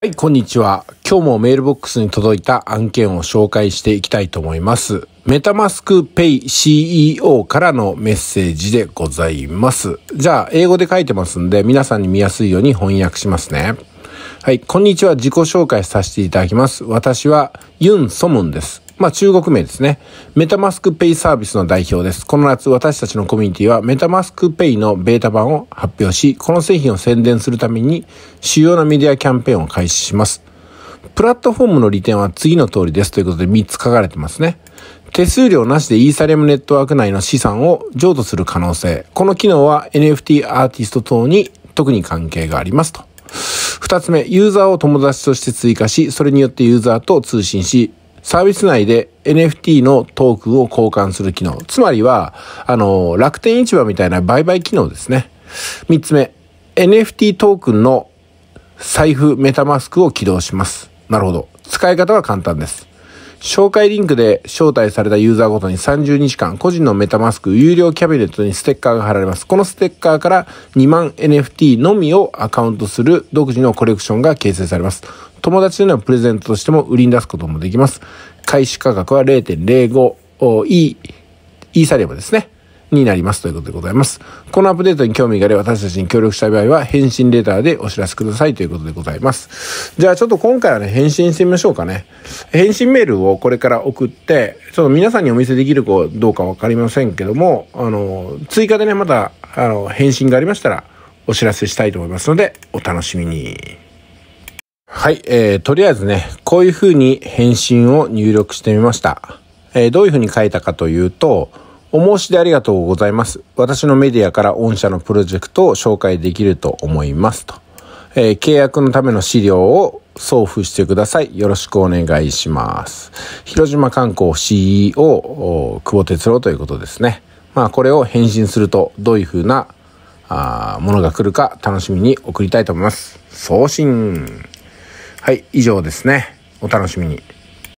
はい、こんにちは。今日もメールボックスに届いた案件を紹介していきたいと思います。メタマスクペイ CEO からのメッセージでございます。じゃあ、英語で書いてますんで、皆さんに見やすいように翻訳しますね。はい、こんにちは。自己紹介させていただきます。私はユン・ソムンです。まあ中国名ですね。メタマスクペイサービスの代表です。この夏、私たちのコミュニティはメタマスクペイのベータ版を発表し、この製品を宣伝するために主要なメディアキャンペーンを開始します。プラットフォームの利点は次の通りですということで3つ書かれてますね。手数料なしでイーサリアムネットワーク内の資産を譲渡する可能性。この機能は NFT アーティスト等に特に関係がありますと。二つ目、ユーザーを友達として追加し、それによってユーザーと通信し、サービス内で NFT のトークンを交換する機能。つまりは、あの、楽天市場みたいな売買機能ですね。3つ目、NFT トークンの財布メタマスクを起動します。なるほど。使い方は簡単です。紹介リンクで招待されたユーザーごとに30日間個人のメタマスク有料キャビネットにステッカーが貼られます。このステッカーから2万 NFT のみをアカウントする独自のコレクションが形成されます。友達へのプレゼントとしても売りに出すこともできます。開始価格は0.05 E、イーサリアムですね。になりますということでございます。このアップデートに興味があれば私たちに協力したい場合は返信レターでお知らせくださいということでございます。じゃあちょっと今回はね、返信してみましょうかね。返信メールをこれから送って、ちょっと皆さんにお見せできるかどうかわかりませんけども、あの、追加でね、また、あの、返信がありましたらお知らせしたいと思いますので、お楽しみに。はい、えー、とりあえずね、こういう風に返信を入力してみました。えー、どういう風に書いたかというと、お申し出ありがとうございます。私のメディアから御社のプロジェクトを紹介できると思いますと。えー、契約のための資料を送付してください。よろしくお願いします。広島観光 CEO、久保哲郎ということですね。まあこれを返信するとどういうふうなあものが来るか楽しみに送りたいと思います。送信。はい、以上ですね。お楽しみに。